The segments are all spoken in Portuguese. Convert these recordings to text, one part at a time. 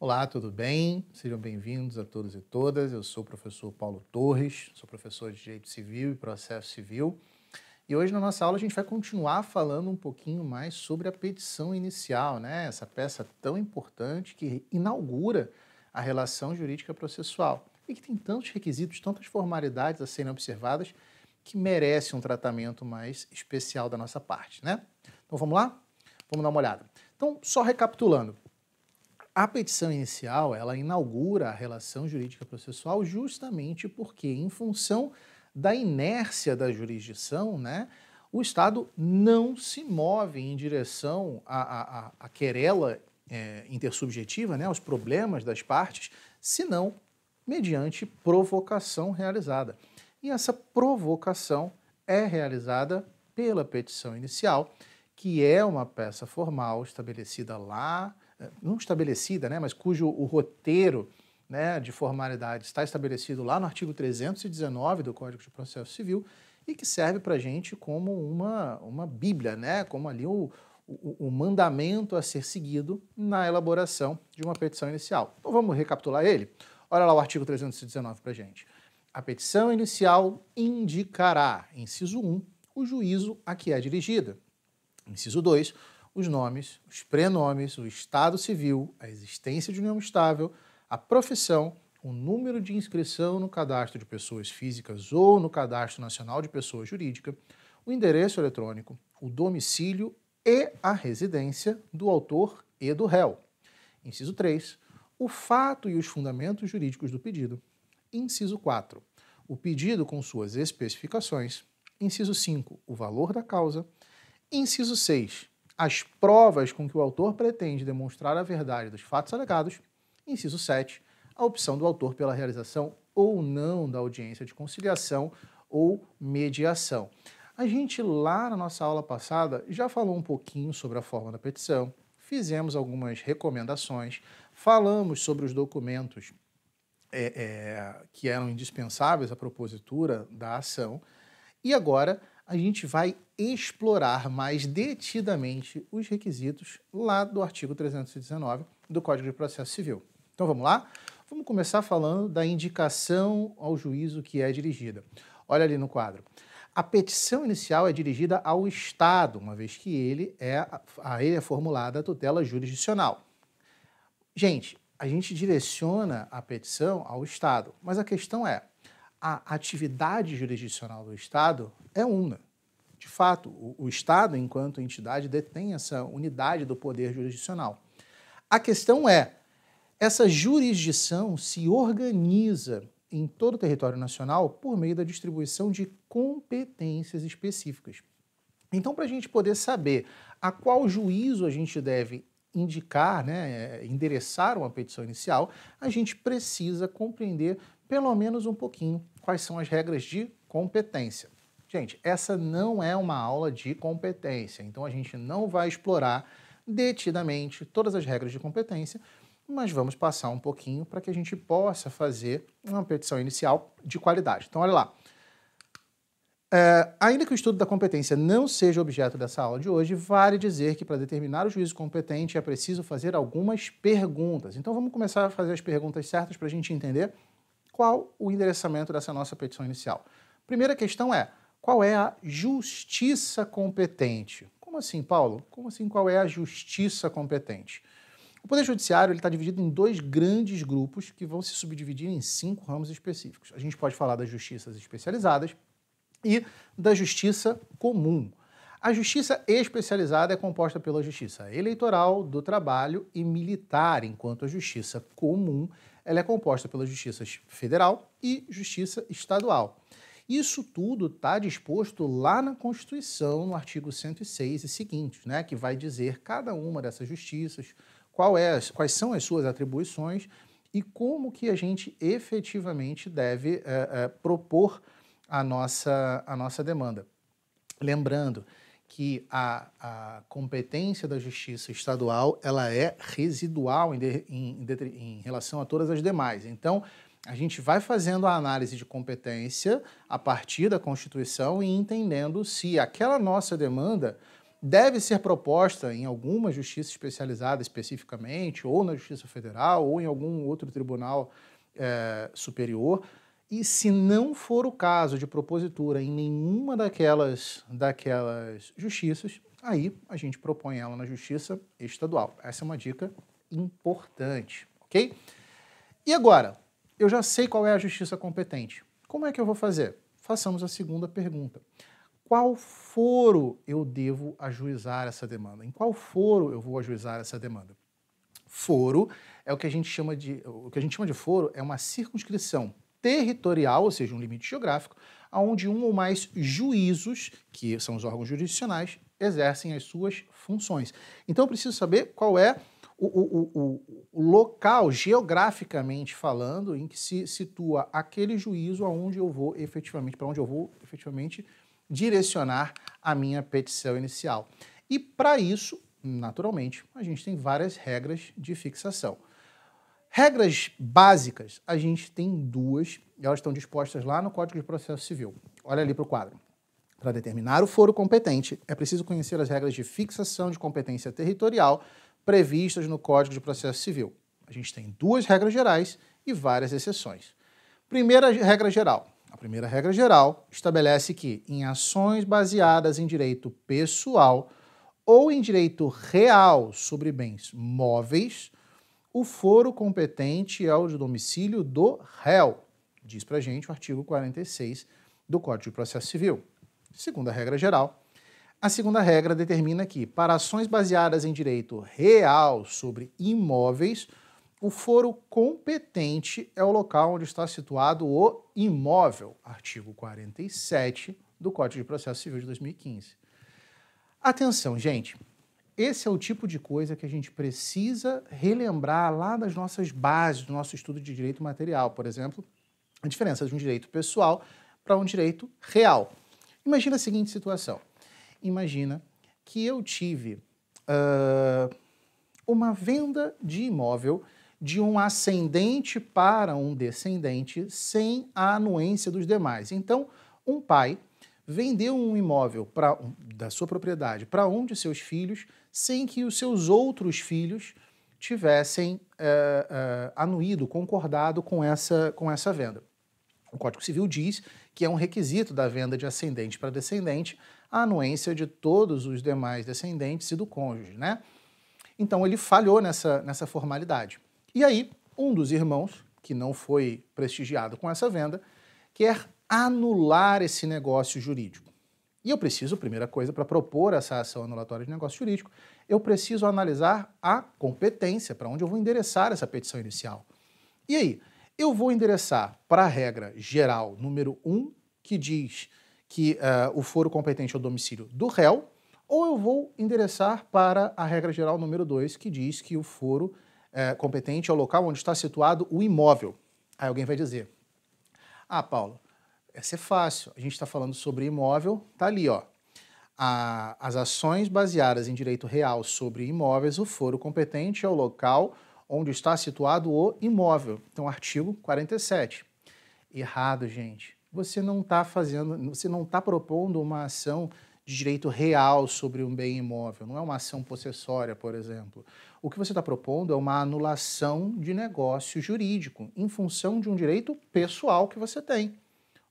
Olá, tudo bem? Sejam bem-vindos a todos e todas. Eu sou o professor Paulo Torres, sou professor de Direito Civil e Processo Civil. E hoje na nossa aula a gente vai continuar falando um pouquinho mais sobre a petição inicial, né? Essa peça tão importante que inaugura a relação jurídica processual e que tem tantos requisitos, tantas formalidades a serem observadas que merece um tratamento mais especial da nossa parte, né? Então vamos lá? Vamos dar uma olhada. Então, só recapitulando. A petição inicial, ela inaugura a relação jurídica processual justamente porque, em função da inércia da jurisdição, né, o Estado não se move em direção à, à, à querela é, intersubjetiva, né, aos problemas das partes, senão mediante provocação realizada. E essa provocação é realizada pela petição inicial, que é uma peça formal estabelecida lá não estabelecida, né, mas cujo o roteiro né, de formalidade está estabelecido lá no artigo 319 do Código de Processo Civil e que serve para a gente como uma, uma bíblia, né, como ali o, o, o, mandamento a ser seguido na elaboração de uma petição inicial. Então vamos recapitular ele? Olha lá o artigo 319 para a gente. A petição inicial indicará, inciso 1, o juízo a que é dirigida. Inciso 2, os nomes, os prenomes, o estado civil, a existência de união estável, a profissão, o número de inscrição no cadastro de pessoas físicas ou no cadastro nacional de pessoa jurídica, o endereço eletrônico, o domicílio e a residência do autor e do réu. Inciso 3. O fato e os fundamentos jurídicos do pedido. Inciso 4. O pedido com suas especificações. Inciso 5. O valor da causa. Inciso 6 as provas com que o autor pretende demonstrar a verdade dos fatos alegados, inciso 7, a opção do autor pela realização ou não da audiência de conciliação ou mediação. A gente lá na nossa aula passada já falou um pouquinho sobre a forma da petição, fizemos algumas recomendações, falamos sobre os documentos é, é, que eram indispensáveis à propositura da ação e agora a gente vai explorar mais detidamente os requisitos lá do artigo 319 do Código de Processo Civil. Então vamos lá? Vamos começar falando da indicação ao juízo que é dirigida. Olha ali no quadro. A petição inicial é dirigida ao Estado, uma vez que ele é, a ele é formulada a tutela jurisdicional. Gente, a gente direciona a petição ao Estado, mas a questão é, a atividade jurisdicional do Estado é uma de fato, o, o Estado, enquanto entidade, detém essa unidade do poder jurisdicional. A questão é: essa jurisdição se organiza em todo o território nacional por meio da distribuição de competências específicas. Então, para a gente poder saber a qual juízo a gente deve indicar, né, eh, endereçar uma petição inicial, a gente precisa compreender pelo menos um pouquinho quais são as regras de competência. Gente, essa não é uma aula de competência, então a gente não vai explorar detidamente todas as regras de competência, mas vamos passar um pouquinho para que a gente possa fazer uma petição inicial de qualidade. Então, olha lá. É, ainda que o estudo da competência não seja objeto dessa aula de hoje, vale dizer que para determinar o juízo competente é preciso fazer algumas perguntas. Então vamos começar a fazer as perguntas certas para a gente entender qual o endereçamento dessa nossa petição inicial. Primeira questão é: qual é a justiça competente. Como assim, Paulo? Como assim, qual é a justiça competente? O Poder Judiciário está dividido em dois grandes grupos que vão se subdividir em cinco ramos específicos. A gente pode falar das justiças especializadas e da justiça comum. A justiça especializada é composta pela justiça eleitoral, do trabalho e militar, enquanto a justiça comum ela é composta pelas justiças federal e justiça estadual. Isso tudo está disposto lá na Constituição, no artigo 106 e seguintes, né, que vai dizer cada uma dessas justiças, é, quais são as suas atribuições e como que a gente efetivamente deve é, é, propor a nossa, a nossa demanda. Lembrando que a, a, competência da justiça estadual ela é residual em, de, em, em, relação a todas as demais. Então, a gente vai fazendo a análise de competência a partir da Constituição e entendendo se aquela nossa demanda deve ser proposta em alguma justiça especializada especificamente, ou na Justiça Federal, ou em algum outro tribunal é, superior. E se não for o caso de propositura em nenhuma daquelas, daquelas justiças, aí a gente propõe ela na justiça estadual. Essa é uma dica importante, ok? E agora, eu já sei qual é a justiça competente. Como é que eu vou fazer? Façamos a segunda pergunta. Qual foro eu devo ajuizar essa demanda? Em qual foro eu vou ajuizar essa demanda? Foro é o que a gente chama de o que a gente chama de foro é uma circunscrição territorial, ou seja, um limite geográfico, onde um ou mais juízos, que são os órgãos jurisdicionais, exercem as suas funções. Então eu preciso saber qual é o, o, o, local, geograficamente falando, em que se situa aquele juízo aonde eu vou efetivamente, para onde eu vou efetivamente direcionar a minha petição inicial. E para isso, naturalmente, a gente tem várias regras de fixação. Regras básicas, a gente tem duas, elas estão dispostas lá no Código de Processo Civil. Olha ali para o quadro. Para determinar o foro competente, é preciso conhecer as regras de fixação de competência territorial previstas no Código de Processo Civil. A gente tem duas regras gerais e várias exceções. Primeira regra geral. A primeira regra geral estabelece que, em ações baseadas em direito pessoal ou em direito real sobre bens móveis, o foro competente é o de domicílio do réu, diz para gente o artigo 46 do Código de Processo Civil. Segunda regra geral a segunda regra determina que, para ações baseadas em direito real sobre imóveis, o foro competente é o local onde está situado o imóvel, artigo 47 do Código de Processo Civil de 2015. Atenção, gente. Esse é o tipo de coisa que a gente precisa relembrar lá das nossas bases do nosso estudo de direito material, por exemplo, a diferença de um direito pessoal para um direito real. Imagina a seguinte situação: Imagina que eu tive uh, uma venda de imóvel de um ascendente para um descendente sem a anuência dos demais. Então, um pai vendeu um imóvel pra, da sua propriedade para um de seus filhos sem que os seus outros filhos tivessem eh, eh, anuído, concordado com essa, com essa venda. O Código Civil diz que é um requisito da venda de ascendente para descendente a anuência de todos os demais descendentes e do cônjuge, né? Então ele falhou nessa, nessa formalidade. E aí, um dos irmãos, que não foi prestigiado com essa venda, quer anular esse negócio jurídico. E eu preciso, primeira coisa, para propor essa ação anulatória de negócio jurídico, eu preciso analisar a competência, para onde eu vou endereçar essa petição inicial. E aí, eu vou endereçar para a regra geral número 1, um, que diz que uh, o foro competente é o domicílio do réu, ou eu vou endereçar para a regra geral número 2, que diz que o foro uh, competente é o local onde está situado o imóvel. Aí alguém vai dizer: Ah, Paulo, essa é fácil. A gente está falando sobre imóvel, tá ali, ó. as ações baseadas em direito real sobre imóveis, o foro competente é o local onde está situado o imóvel. Então, artigo 47. Errado, gente você não está fazendo, você não está propondo uma ação de direito real sobre um bem imóvel, não é uma ação possessória, por exemplo. O que você está propondo é uma anulação de negócio jurídico em função de um direito pessoal que você tem,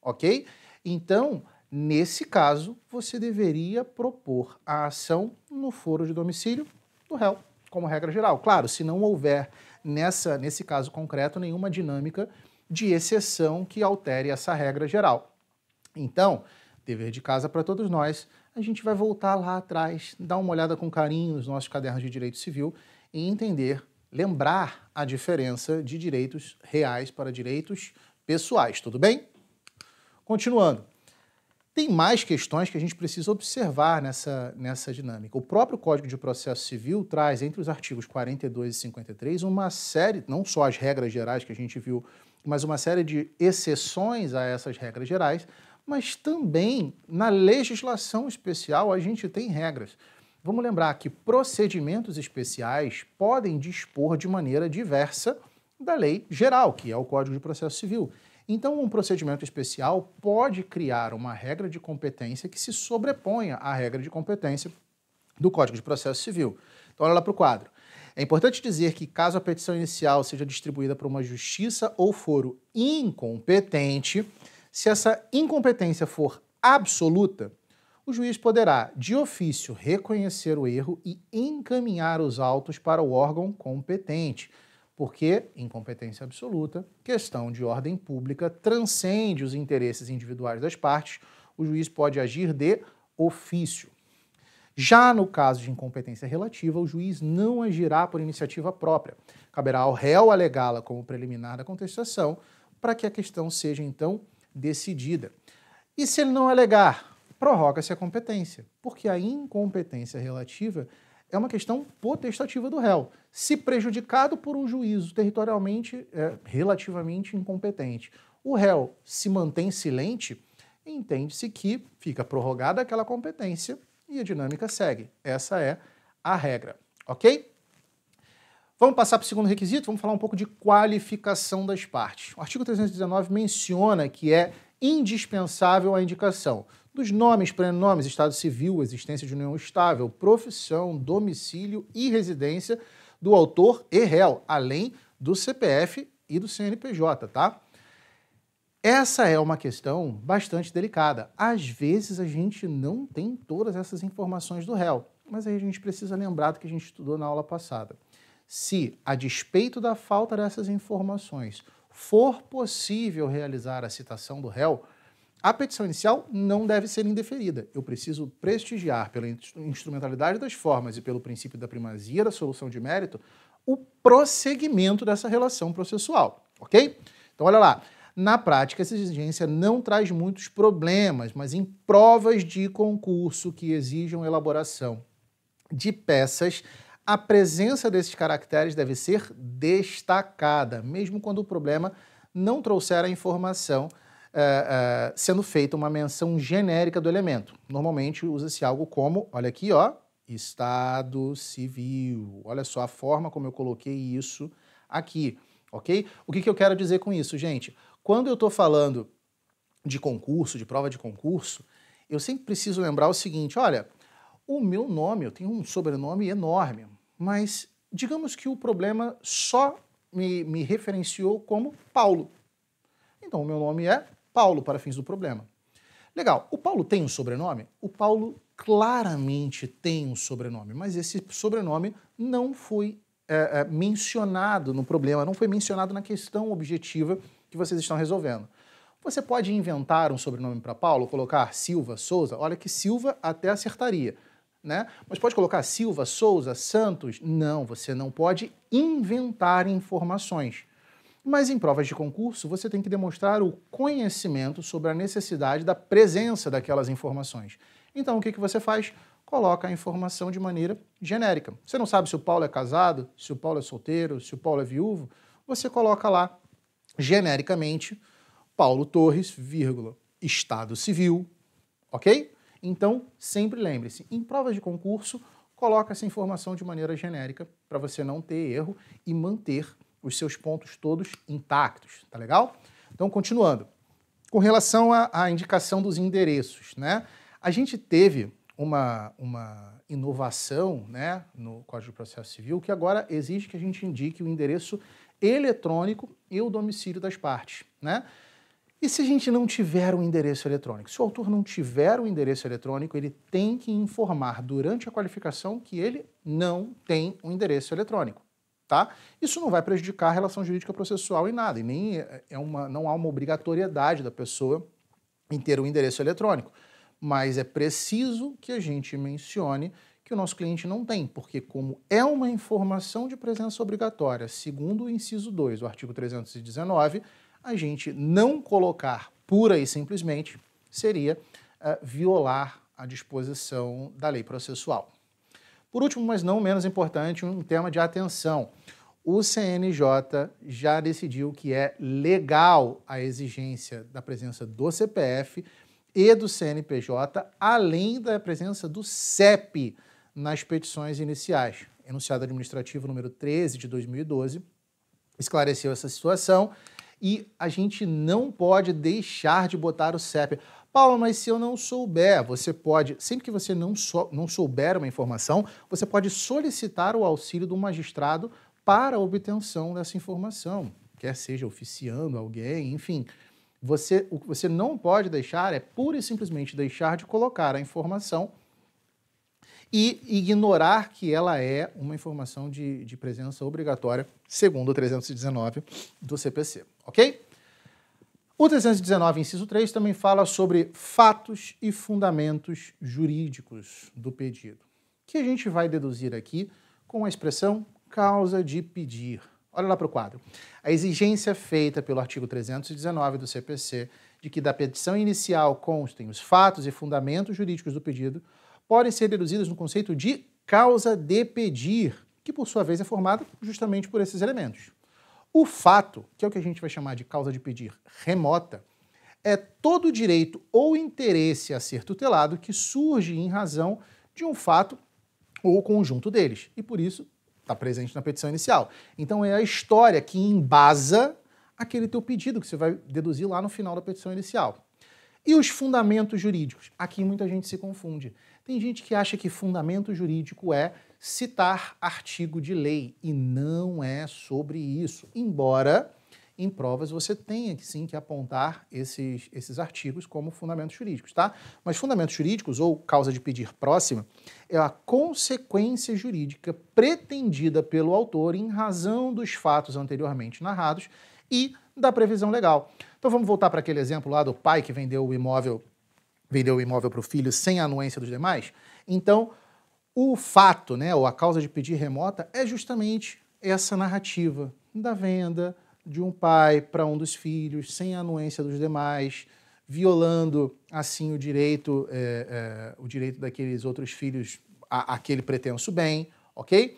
ok? Então, nesse caso, você deveria propor a ação no foro de domicílio do réu, como regra geral. Claro, se não houver nessa, nesse caso concreto nenhuma dinâmica de exceção que altere essa regra geral. Então, dever de casa para todos nós, a gente vai voltar lá atrás, dar uma olhada com carinho nos nossos cadernos de direito civil e entender, lembrar a diferença de direitos reais para direitos pessoais, tudo bem? Continuando. Tem mais questões que a gente precisa observar nessa, nessa dinâmica. O próprio Código de Processo Civil traz, entre os artigos 42 e 53, uma série, não só as regras gerais que a gente viu mas uma série de exceções a essas regras gerais, mas também na legislação especial a gente tem regras. Vamos lembrar que procedimentos especiais podem dispor de maneira diversa da lei geral, que é o Código de Processo Civil. Então, um procedimento especial pode criar uma regra de competência que se sobreponha à regra de competência do Código de Processo Civil. Então, olha lá para o quadro. É importante dizer que, caso a petição inicial seja distribuída para uma justiça ou foro incompetente, se essa incompetência for absoluta, o juiz poderá, de ofício, reconhecer o erro e encaminhar os autos para o órgão competente, porque incompetência absoluta, questão de ordem pública, transcende os interesses individuais das partes, o juiz pode agir de ofício. Já no caso de incompetência relativa, o juiz não agirá por iniciativa própria. Caberá ao réu alegá-la como preliminar da contestação para que a questão seja então decidida. E se ele não alegar, prorroga-se a competência, porque a incompetência relativa é uma questão potestativa do réu. Se prejudicado por um juízo territorialmente é, relativamente incompetente, o réu se mantém silente, entende-se que fica prorrogada aquela competência e a dinâmica segue. Essa é a regra, ok? Vamos passar para o segundo requisito, vamos falar um pouco de qualificação das partes. O artigo 319 menciona que é indispensável a indicação dos nomes, prenomes, estado civil, existência de união estável, profissão, domicílio e residência do autor e réu, além do CPF e do CNPJ, tá? Essa é uma questão bastante delicada. Às vezes a gente não tem todas essas informações do réu, mas aí a gente precisa lembrar do que a gente estudou na aula passada. Se, a despeito da falta dessas informações, for possível realizar a citação do réu, a petição inicial não deve ser indeferida. Eu preciso prestigiar, pela instrumentalidade das formas e pelo princípio da primazia da solução de mérito, o prosseguimento dessa relação processual, ok? Então, olha lá. Na prática, essa exigência não traz muitos problemas, mas em provas de concurso que exijam elaboração de peças, a presença desses caracteres deve ser destacada, mesmo quando o problema não trouxer a informação eh, eh, sendo feita uma menção genérica do elemento. Normalmente usa-se algo como, olha aqui, ó, Estado Civil. Olha só a forma como eu coloquei isso aqui, ok? O que, que eu quero dizer com isso, gente? Quando eu estou falando de concurso, de prova de concurso, eu sempre preciso lembrar o seguinte: olha, o meu nome, eu tenho um sobrenome enorme, mas digamos que o problema só me, me referenciou como Paulo. Então, o meu nome é Paulo para fins do problema. Legal, o Paulo tem um sobrenome? O Paulo claramente tem um sobrenome, mas esse sobrenome não foi é, é, mencionado no problema, não foi mencionado na questão objetiva que vocês estão resolvendo. Você pode inventar um sobrenome para Paulo, colocar Silva, Souza. Olha que Silva até acertaria, né? Mas pode colocar Silva, Souza, Santos? Não, você não pode inventar informações. Mas em provas de concurso, você tem que demonstrar o conhecimento sobre a necessidade da presença daquelas informações. Então, o que, que você faz? Coloca a informação de maneira genérica. Você não sabe se o Paulo é casado, se o Paulo é solteiro, se o Paulo é viúvo. Você coloca lá genericamente, Paulo Torres, vírgula, Estado Civil, ok? Então, sempre lembre-se, em provas de concurso, coloca essa informação de maneira genérica para você não ter erro e manter os seus pontos todos intactos, tá legal? Então, continuando. Com relação à indicação dos endereços, né? A gente teve uma, uma inovação né, no Código de Processo Civil que agora exige que a gente indique o endereço eletrônico e o domicílio das partes, né? E se a gente não tiver um endereço eletrônico? Se o autor não tiver um endereço eletrônico, ele tem que informar durante a qualificação que ele não tem um endereço eletrônico, tá? Isso não vai prejudicar a relação jurídica processual em nada, e nem é, é uma, não há uma obrigatoriedade da pessoa em ter um endereço eletrônico. Mas é preciso que a gente mencione que o nosso cliente não tem, porque como é uma informação de presença obrigatória, segundo o inciso 2 do artigo 319, a gente não colocar pura e simplesmente seria uh, violar a disposição da lei processual. Por último, mas não menos importante, um tema de atenção. O CNJ já decidiu que é legal a exigência da presença do CPF e do CNPJ, além da presença do CEP nas petições iniciais. Enunciado administrativo número 13 de 2012 esclareceu essa situação e a gente não pode deixar de botar o CEP. Paulo, mas se eu não souber, você pode, sempre que você não, não souber uma informação, você pode solicitar o auxílio do magistrado para a obtenção dessa informação, quer seja oficiando alguém, enfim. Você, o que você não pode deixar é pura e simplesmente deixar de colocar a informação e ignorar que ela é uma informação de, de presença obrigatória, segundo o 319 do CPC, ok? O 319, inciso 3, também fala sobre fatos e fundamentos jurídicos do pedido, que a gente vai deduzir aqui com a expressão causa de pedir. Olha lá para o quadro. A exigência feita pelo artigo 319 do CPC de que da petição inicial constem os fatos e fundamentos jurídicos do pedido podem ser deduzidas no conceito de causa de pedir, que por sua vez é formada justamente por esses elementos. O fato, que é o que a gente vai chamar de causa de pedir remota, é todo direito ou interesse a ser tutelado que surge em razão de um fato ou conjunto deles, e por isso está presente na petição inicial. Então é a história que embasa aquele teu pedido que você vai deduzir lá no final da petição inicial. E os fundamentos jurídicos? Aqui muita gente se confunde. Tem gente que acha que fundamento jurídico é citar artigo de lei e não é sobre isso. Embora em provas você tenha que sim que apontar esses, esses artigos como fundamentos jurídicos, tá? Mas fundamentos jurídicos ou causa de pedir próxima é a consequência jurídica pretendida pelo autor em razão dos fatos anteriormente narrados e da previsão legal. Então vamos voltar para aquele exemplo lá do pai que vendeu o imóvel vendeu o imóvel para o filho sem a anuência dos demais. Então, o fato, né, ou a causa de pedir remota, é justamente essa narrativa da venda de um pai para um dos filhos sem a anuência dos demais, violando assim o direito, é, é, o direito daqueles outros filhos a, aquele pretenso bem, ok?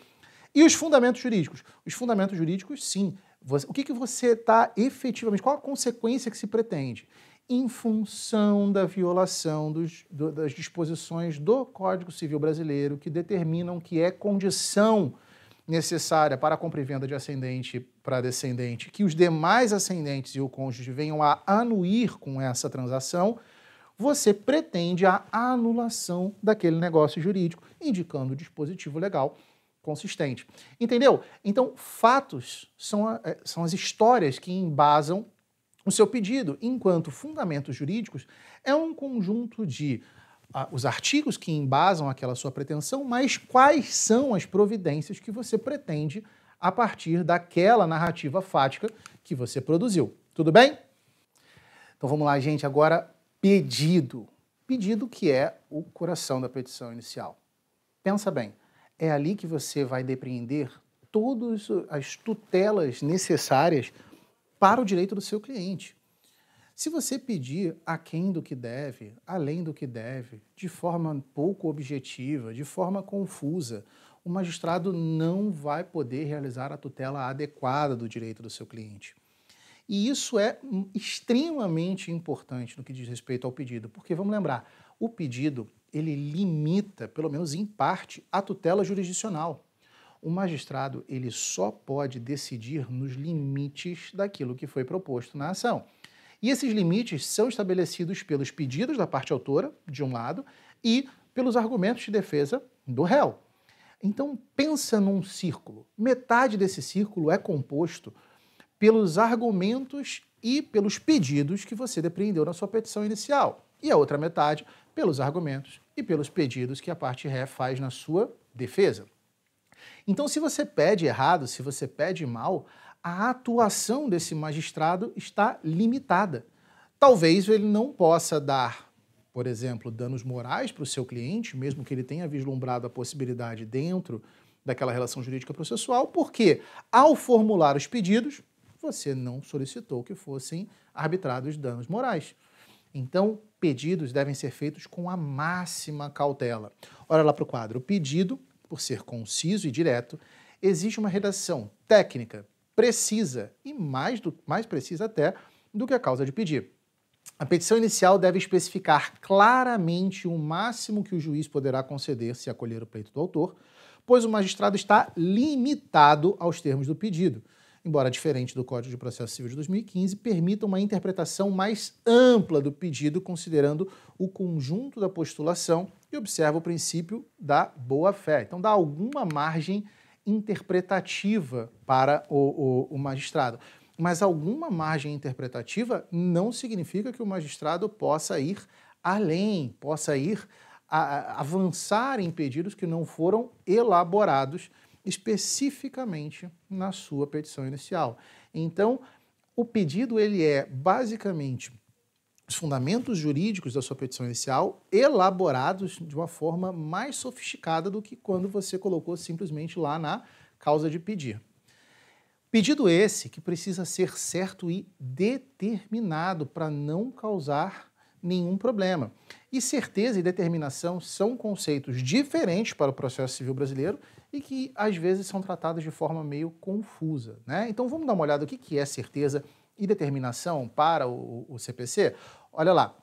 E os fundamentos jurídicos? Os fundamentos jurídicos, sim. Você, o que, que você está efetivamente, qual a consequência que se pretende? em função da violação dos, do, das disposições do Código Civil Brasileiro que determinam que é condição necessária para a compra e venda de ascendente para descendente que os demais ascendentes e o cônjuge venham a anuir com essa transação, você pretende a anulação daquele negócio jurídico, indicando o dispositivo legal consistente. Entendeu? Então, fatos são, a, é, são as histórias que embasam o seu pedido, enquanto fundamentos jurídicos, é um conjunto de ah, os artigos que embasam aquela sua pretensão, mas quais são as providências que você pretende a partir daquela narrativa fática que você produziu. Tudo bem? Então vamos lá, gente. Agora, pedido. Pedido que é o coração da petição inicial. Pensa bem, é ali que você vai depreender todas as tutelas necessárias para o direito do seu cliente. Se você pedir aquém do que deve, além do que deve, de forma pouco objetiva, de forma confusa, o magistrado não vai poder realizar a tutela adequada do direito do seu cliente. E isso é extremamente importante no que diz respeito ao pedido, porque vamos lembrar, o pedido ele limita, pelo menos em parte, a tutela jurisdicional o magistrado ele só pode decidir nos limites daquilo que foi proposto na ação. E esses limites são estabelecidos pelos pedidos da parte autora, de um lado, e pelos argumentos de defesa do réu. Então, pensa num círculo. Metade desse círculo é composto pelos argumentos e pelos pedidos que você depreendeu na sua petição inicial, e a outra metade pelos argumentos e pelos pedidos que a parte ré faz na sua defesa. Então, se você pede errado, se você pede mal, a atuação desse magistrado está limitada. Talvez ele não possa dar, por exemplo, danos morais para o seu cliente, mesmo que ele tenha vislumbrado a possibilidade dentro daquela relação jurídica processual, porque ao formular os pedidos, você não solicitou que fossem arbitrados danos morais. Então, pedidos devem ser feitos com a máxima cautela. Olha lá para o quadro. O pedido por ser conciso e direto, exige uma redação técnica, precisa e mais, do, mais precisa até do que a causa de pedir. A petição inicial deve especificar claramente o máximo que o juiz poderá conceder se acolher o pleito do autor, pois o magistrado está limitado aos termos do pedido embora diferente do Código de Processo Civil de 2015, permita uma interpretação mais ampla do pedido, considerando o conjunto da postulação e observa o princípio da boa-fé. Então, dá alguma margem interpretativa para o, o, o magistrado. Mas alguma margem interpretativa não significa que o magistrado possa ir além, possa ir a, a, avançar em pedidos que não foram elaborados especificamente na sua petição inicial. Então, o pedido ele é basicamente os fundamentos jurídicos da sua petição inicial elaborados de uma forma mais sofisticada do que quando você colocou simplesmente lá na causa de pedir. Pedido esse que precisa ser certo e determinado para não causar nenhum problema. E certeza e determinação são conceitos diferentes para o processo civil brasileiro e que às vezes são tratadas de forma meio confusa. Né? Então vamos dar uma olhada o que, que é certeza e determinação para o, o CPC? Olha lá.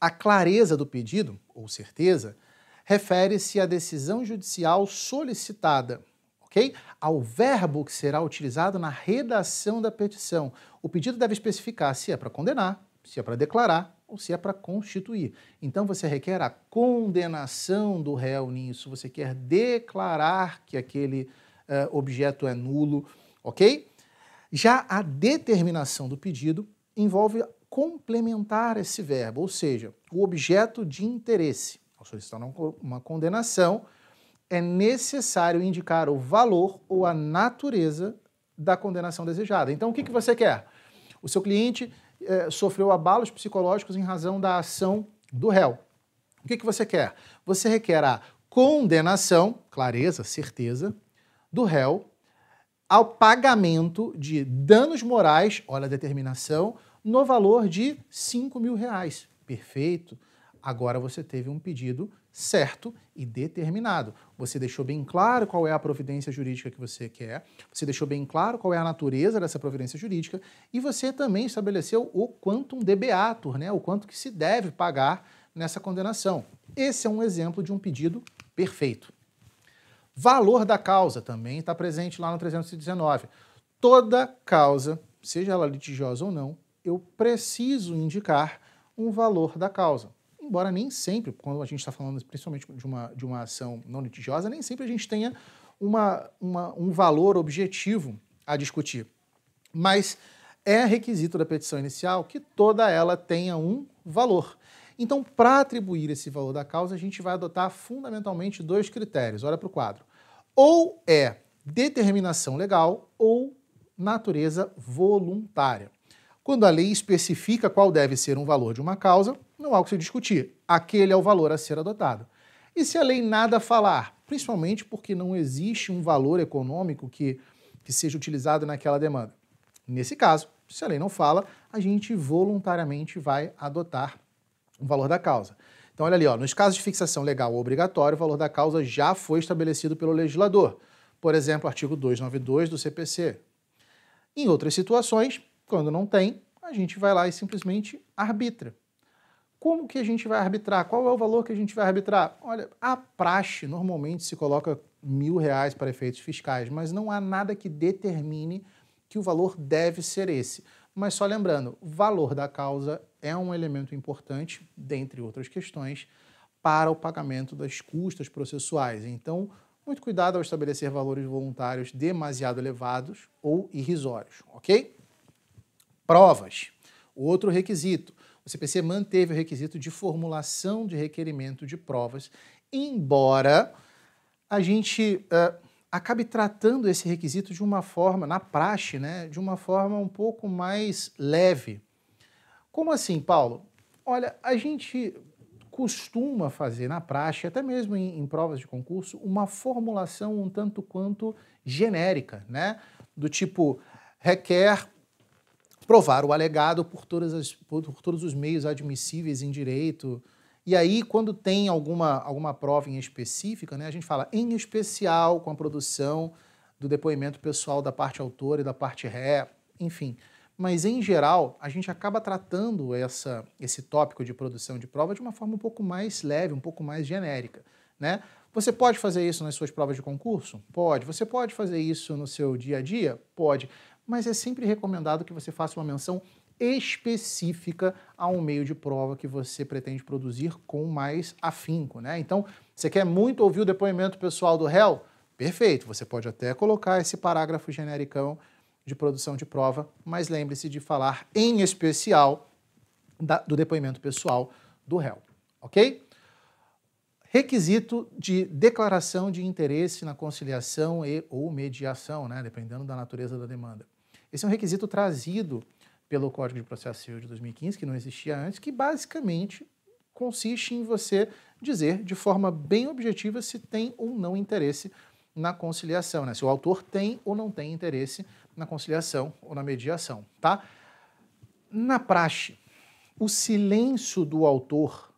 A clareza do pedido, ou certeza, refere-se à decisão judicial solicitada, ok? Ao verbo que será utilizado na redação da petição. O pedido deve especificar se é para condenar, se é para declarar, ou se é para constituir. Então você requer a condenação do réu nisso, você quer declarar que aquele uh, objeto é nulo, ok? Já a determinação do pedido envolve complementar esse verbo, ou seja, o objeto de interesse. Ao solicitar uma condenação, é necessário indicar o valor ou a natureza da condenação desejada. Então, o que, que você quer? O seu cliente é, sofreu abalos psicológicos em razão da ação do réu. O que, que você quer? Você requer a condenação, clareza, certeza, do réu ao pagamento de danos morais, olha a determinação, no valor de 5 mil reais. Perfeito. Agora você teve um pedido certo e determinado. Você deixou bem claro qual é a providência jurídica que você quer, você deixou bem claro qual é a natureza dessa providência jurídica e você também estabeleceu o quantum debeatur, né, o quanto que se deve pagar nessa condenação. Esse é um exemplo de um pedido perfeito. Valor da causa também está presente lá no 319. Toda causa, seja ela litigiosa ou não, eu preciso indicar um valor da causa embora nem sempre, quando a gente está falando principalmente de uma, de uma ação não litigiosa, nem sempre a gente tenha uma, uma, um valor objetivo a discutir. Mas é requisito da petição inicial que toda ela tenha um valor. Então, para atribuir esse valor da causa, a gente vai adotar fundamentalmente dois critérios. Olha para o quadro. Ou é determinação legal ou natureza voluntária. Quando a lei especifica qual deve ser um valor de uma causa, não há o que se discutir. Aquele é o valor a ser adotado. E se a lei nada falar, principalmente porque não existe um valor econômico que, que seja utilizado naquela demanda. Nesse caso, se a lei não fala, a gente voluntariamente vai adotar o valor da causa. Então, olha ali, ó, nos casos de fixação legal obrigatória, o valor da causa já foi estabelecido pelo legislador. Por exemplo, artigo 292 do CPC. Em outras situações, quando não tem, a gente vai lá e simplesmente arbitra. Como que a gente vai arbitrar? Qual é o valor que a gente vai arbitrar? Olha, a praxe normalmente se coloca mil reais para efeitos fiscais, mas não há nada que determine que o valor deve ser esse. Mas só lembrando, valor da causa é um elemento importante, dentre outras questões, para o pagamento das custas processuais. Então, muito cuidado ao estabelecer valores voluntários demasiado elevados ou irrisórios, ok? Provas. Outro requisito. O CPC manteve o requisito de formulação de requerimento de provas, embora a gente uh, acabe tratando esse requisito de uma forma, na praxe, né, de uma forma um pouco mais leve. Como assim, Paulo? Olha, a gente costuma fazer na praxe, até mesmo em, em, provas de concurso, uma formulação um tanto quanto genérica, né? Do tipo requer provar o alegado por, todas as, por, todos os meios admissíveis em direito. E aí, quando tem alguma, alguma prova em específica, né, a gente fala em especial com a produção do depoimento pessoal da parte autora e da parte ré, enfim. Mas, em geral, a gente acaba tratando essa, esse tópico de produção de prova de uma forma um pouco mais leve, um pouco mais genérica. Né? Você pode fazer isso nas suas provas de concurso? Pode. Você pode fazer isso no seu dia a dia? Pode mas é sempre recomendado que você faça uma menção específica a um meio de prova que você pretende produzir com mais afinco, né? Então, você quer muito ouvir o depoimento pessoal do réu? Perfeito, você pode até colocar esse parágrafo genericão de produção de prova, mas lembre-se de falar em especial da, do depoimento pessoal do réu, ok? Requisito de declaração de interesse na conciliação e ou mediação, né? Dependendo da natureza da demanda. Esse é um requisito trazido pelo Código de Processo Civil de 2015, que não existia antes, que basicamente consiste em você dizer de forma bem objetiva se tem ou não interesse na conciliação, né? se o autor tem ou não tem interesse na conciliação ou na mediação. Tá? Na praxe, o silêncio do autor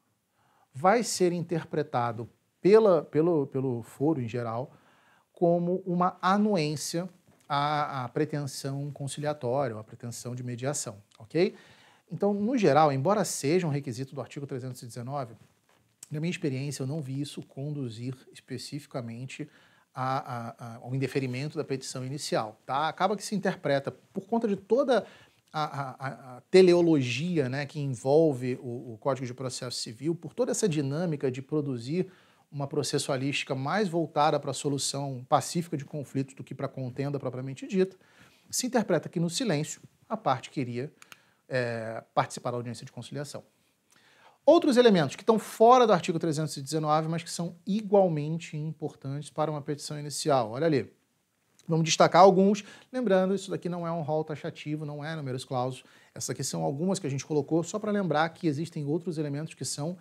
vai ser interpretado pela, pelo, pelo foro em geral como uma anuência a, a pretensão conciliatória, a pretensão de mediação, ok? Então, no geral, embora seja um requisito do artigo 319, na minha experiência eu não vi isso conduzir especificamente a, a, ao indeferimento da petição inicial, tá? Acaba que se interpreta por conta de toda a, a, a, teleologia né, que envolve o, o, Código de Processo Civil, por toda essa dinâmica de produzir uma processualística mais voltada para a solução pacífica de conflitos do que para a contenda propriamente dita, se interpreta que no silêncio a parte queria é, participar da audiência de conciliação. Outros elementos que estão fora do artigo 319, mas que são igualmente importantes para uma petição inicial. Olha ali. Vamos destacar alguns, lembrando, isso daqui não é um rol taxativo, não é números clausos. Essas aqui são algumas que a gente colocou, só para lembrar que existem outros elementos que são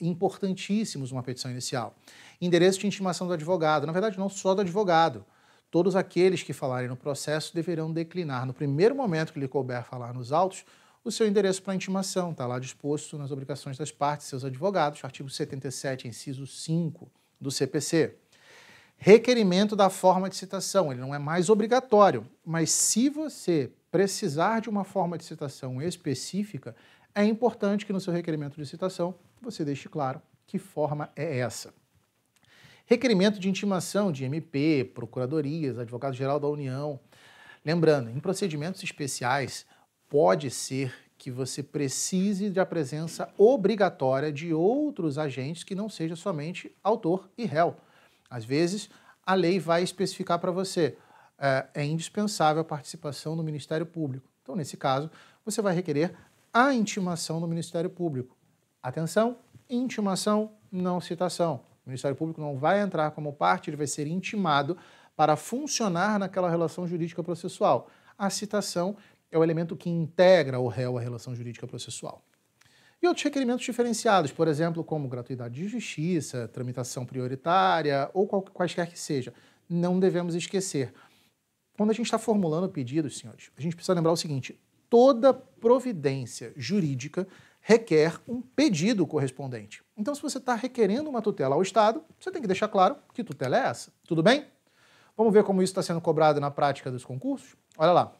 importantíssimos uma petição inicial. Endereço de intimação do advogado, na verdade, não só do advogado. Todos aqueles que falarem no processo deverão declinar, no primeiro momento que lhe couber falar nos autos, o seu endereço para intimação. Está lá disposto nas obrigações das partes, seus advogados, artigo 77, inciso 5 do CPC. Requerimento da forma de citação, ele não é mais obrigatório, mas se você precisar de uma forma de citação específica, é importante que no seu requerimento de citação você deixe claro que forma é essa. Requerimento de intimação de MP, procuradorias, advogado-geral da União. Lembrando, em procedimentos especiais, pode ser que você precise da presença obrigatória de outros agentes que não seja somente autor e réu. Às vezes, a lei vai especificar para você é, é indispensável a participação do Ministério Público. Então, nesse caso, você vai requerer a intimação do Ministério Público. Atenção, intimação, não citação. O Ministério Público não vai entrar como parte, ele vai ser intimado para funcionar naquela relação jurídica processual. A citação é o elemento que integra o réu à relação jurídica processual. E outros requerimentos diferenciados, por exemplo, como gratuidade de justiça, tramitação prioritária ou qual, quaisquer que seja. Não devemos esquecer. Quando a gente está formulando pedidos, senhores, a gente precisa lembrar o seguinte: toda providência jurídica requer um pedido correspondente. Então, se você está requerendo uma tutela ao Estado, você tem que deixar claro que tutela é essa. Tudo bem? Vamos ver como isso está sendo cobrado na prática dos concursos? Olha lá.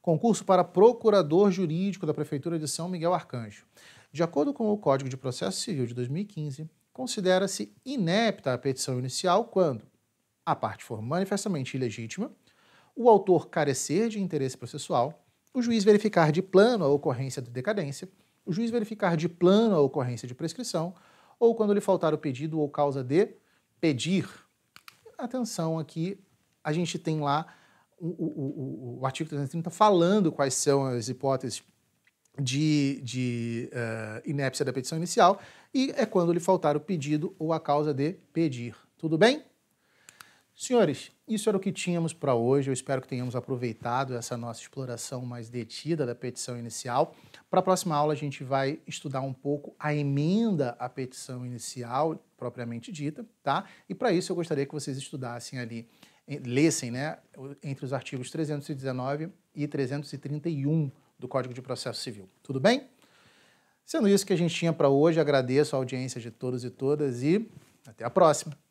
Concurso para procurador jurídico da Prefeitura de São Miguel Arcanjo. De acordo com o Código de Processo Civil de 2015, considera-se inepta a petição inicial quando a parte for manifestamente ilegítima, o autor carecer de interesse processual, o juiz verificar de plano a ocorrência de decadência, o juiz verificar de plano a ocorrência de prescrição, ou quando lhe faltar o pedido ou causa de pedir. Atenção aqui, a gente tem lá o, o, o, o artigo 330 falando quais são as hipóteses de, de uh, inépcia da petição inicial, e é quando lhe faltar o pedido ou a causa de pedir. Tudo bem? Senhores, isso era o que tínhamos para hoje. Eu espero que tenhamos aproveitado essa nossa exploração mais detida da petição inicial. Para a próxima aula, a gente vai estudar um pouco a emenda à petição inicial, propriamente dita, tá? E para isso, eu gostaria que vocês estudassem ali, lessem, né, entre os artigos 319 e 331 do Código de Processo Civil. Tudo bem? Sendo isso que a gente tinha para hoje, agradeço a audiência de todos e todas e até a próxima!